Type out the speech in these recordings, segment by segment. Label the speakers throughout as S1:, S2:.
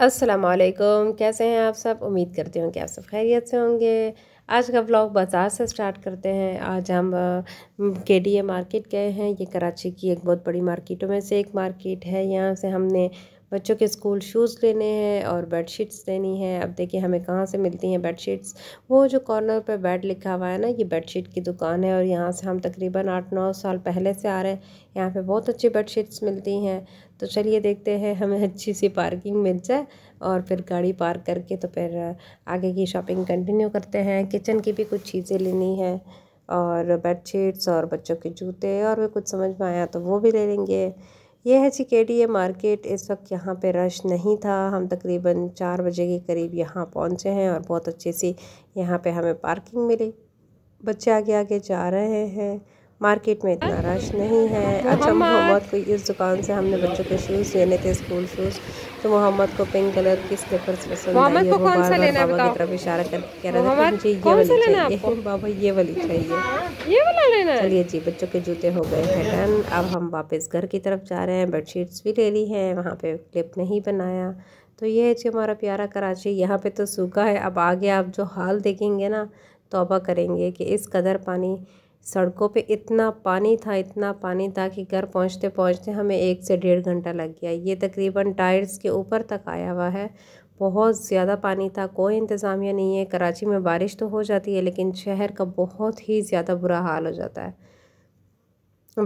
S1: असलकम कैसे हैं आप सब उम्मीद करती हूँ कि आप सब खैरियत से होंगे आज का ब्लॉग बाज़ार से स्टार्ट करते हैं आज हम के डी ए मार्केट गए हैं ये कराची की एक बहुत बड़ी मार्केटों में से एक मार्केट है यहाँ से हमने बच्चों के स्कूल शूज़ लेने हैं और बेडशीट्स लेनी है अब देखिए हमें कहाँ से मिलती हैं बेडशीट्स वो जो कॉर्नर पर बेड लिखा हुआ है ना ये बेडशीट की दुकान है और यहाँ से हम तकरीबन आठ नौ साल पहले से आ रहे हैं यहाँ पे बहुत अच्छी बेडशीट्स मिलती हैं तो चलिए देखते हैं हमें अच्छी सी पार्किंग मिल जाए और फिर गाड़ी पार्क करके तो फिर आगे की शॉपिंग कंटिन्यू करते हैं किचन की भी कुछ चीज़ें लेनी है और शीट्स और बच्चों के जूते और भी कुछ समझ में आया तो वो भी ले लेंगे यह है जी ए मार्केट इस वक्त यहाँ पे रश नहीं था हम तकरीबन चार बजे के करीब यहाँ पहुँचे हैं और बहुत अच्छे से यहाँ पे हमें पार्किंग मिली बच्चे आगे आगे जा रहे हैं मार्केट में इतना रश नहीं है तो अच्छा मोहम्मद को इस दुकान से हमने बच्चों के शूज़ लेने थे स्कूल शूज़ तो मोहम्मद को पिंक कलर की स्लीपर्स पसंद आई वो बार बार बाबा की तरफ इशारा करके कह रहा था मुझे ये वाली चाहिए बाबा ये वाली चाहिए ये वाला लेना चलिए जी बच्चों के जूते हो गए हैं डन अब हम वापस घर की तरफ जा रहे हैं बेडशीट्स भी ले ली हैं वहाँ पे क्लिप नहीं बनाया तो ये है जी हमारा प्यारा कराची यहाँ पे तो सूखा है अब आगे आप जो हाल देखेंगे ना तोबा करेंगे कि इस कदर पानी सड़कों पे इतना पानी था इतना पानी था कि घर पहुंचते पहुंचते हमें एक से डेढ़ घंटा लग गया ये तकरीबन टायर्स के ऊपर तक आया हुआ है बहुत ज़्यादा पानी था कोई इंतज़ामिया नहीं है कराची में बारिश तो हो जाती है लेकिन शहर का बहुत ही ज़्यादा बुरा हाल हो जाता है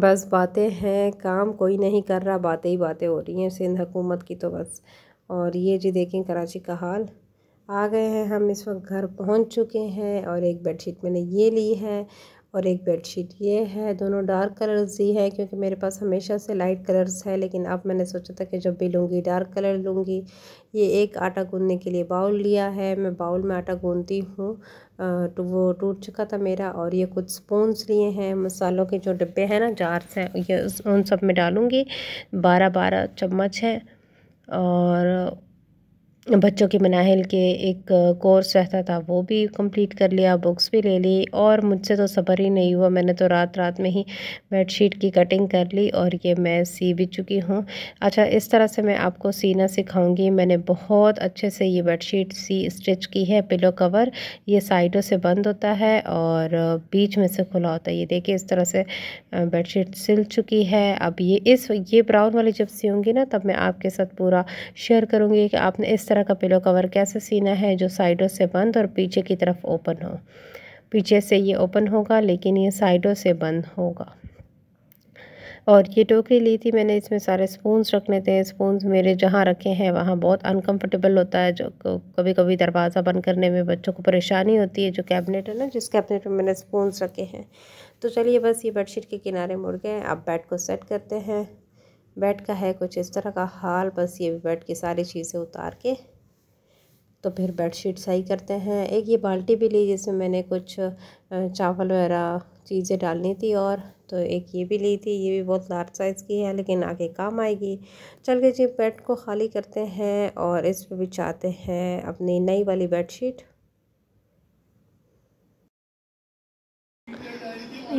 S1: बस बातें हैं काम कोई नहीं कर रहा बातें ही बातें हो रही हैं सिंध हुकूमत की तो बस और ये जी देखें कराची का हाल आ गए हैं हम इस वक्त घर पहुंच चुके हैं और एक बेडशीट मैंने ये ली है और एक बेडशीट ये है दोनों डार्क कलर्स ही हैं क्योंकि मेरे पास हमेशा से लाइट कलर्स है लेकिन अब मैंने सोचा था कि जब भी लूँगी डार्क कलर लूँगी ये एक आटा गूंदने के लिए बाउल लिया है मैं बाउल में आटा गूंदती हूँ तो वो टूट चुका था मेरा और ये कुछ स्पूंस लिए हैं मसालों के जो डिब्बे हैं ना जार्स हैं ये उन सब में डालूँगी बारह बारह चम्मच है और बच्चों के मनाहल के एक कोर्स रहता था वो भी कंप्लीट कर लिया बुक्स भी ले ली और मुझसे तो सब्र ही नहीं हुआ मैंने तो रात रात में ही बेडशीट की कटिंग कर ली और ये मैं सी भी चुकी हूँ अच्छा इस तरह से मैं आपको सीना सिखाऊंगी मैंने बहुत अच्छे से ये बेडशीट सी स्टिच की है पिलो कवर ये साइडों से बंद होता है और बीच में से खुला होता है ये देखिए इस तरह से बेड सिल चुकी है अब ये इस ये ब्राउन वाली जब सीऊँगी ना तब मैं आपके साथ पूरा शेयर करूँगी कि आपने इस तरह तरह का पिलो कवर कैसे सीना है जो साइडों से बंद और पीछे की तरफ ओपन हो पीछे से ये ओपन होगा लेकिन ये साइडों से बंद होगा और ये टोकरी ली थी मैंने इसमें सारे स्पूंस रखने थे स्पून्स मेरे जहाँ रखे हैं वहाँ बहुत अनकंफर्टेबल होता है जो कभी कभी दरवाज़ा बंद करने में बच्चों को परेशानी होती है जो कैबिनेट है ना जिस कैबिनेट में मैंने स्पूंस रखे हैं तो चलिए बस ये बेडशीट के किनारे मुड़ गए अब बेड को सेट करते हैं बेड का है कुछ इस तरह का हाल बस ये बेड की सारी चीज़ें उतार के तो फिर बेड शीट सही करते हैं एक ये बाल्टी भी ली जिसमें मैंने कुछ चावल वगैरह चीज़ें डालनी थी और तो एक ये भी ली थी ये भी बहुत लार्ज साइज़ की है लेकिन आगे काम आएगी चल के जी बेड को खाली करते हैं और इस पर बिछाते हैं अपनी नई वाली बेड शीट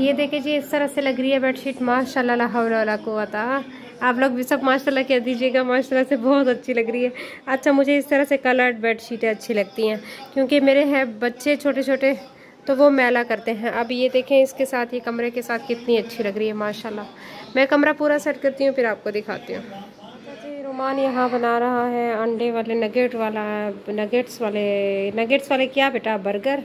S1: ये देखिए जी इस तरह से लग रही है बेडशीट माशाल्लाह लाहौला को आता आप लोग भी सब माशाल्लाह कह दीजिएगा माशाला से बहुत अच्छी लग रही है अच्छा मुझे इस तरह से कलर्ड बेड शीटें अच्छी लगती हैं क्योंकि मेरे हैं बच्चे छोटे छोटे तो वो मैला करते हैं अब ये देखें इसके साथ ये कमरे के साथ कितनी अच्छी लग रही है माशाल्लाह मैं कमरा पूरा सेट करती हूँ फिर आपको दिखाती हूँ रुमान यहाँ बना रहा है अंडे वाले नगेट वाला नगेट्स वाले नगेट्स वाले क्या बेटा बर्गर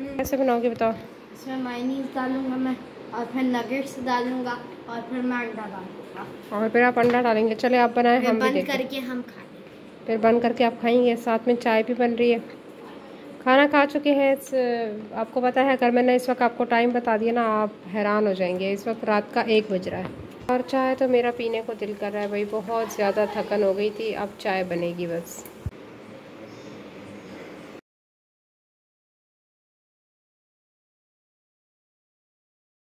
S1: कैसे बनाओगे बताओ इसमें मायनीस डालूंगा मैं और फिर नगेट्स डालूंगा और फिर अंडा डालूंगा हाँ। और फिर आप अंडा डालेंगे चले आप बनाए हम भी बंद करके हम खाएंगे फिर बंद करके आप खाएंगे साथ में चाय भी बन रही है खाना खा चुके हैं आपको पता है अगर मैंने इस वक्त आपको टाइम बता दिया ना आप हैरान हो जाएंगे इस वक्त रात का एक बज रहा है और चाय तो मेरा पीने को दिल कर रहा है भाई बहुत ज़्यादा थकन हो गई थी अब चाय बनेगी बस